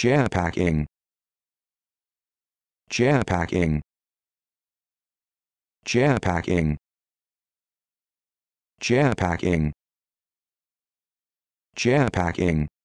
Jetpacking. Jetpacking. Jetpacking. Jetpacking. Jetpacking.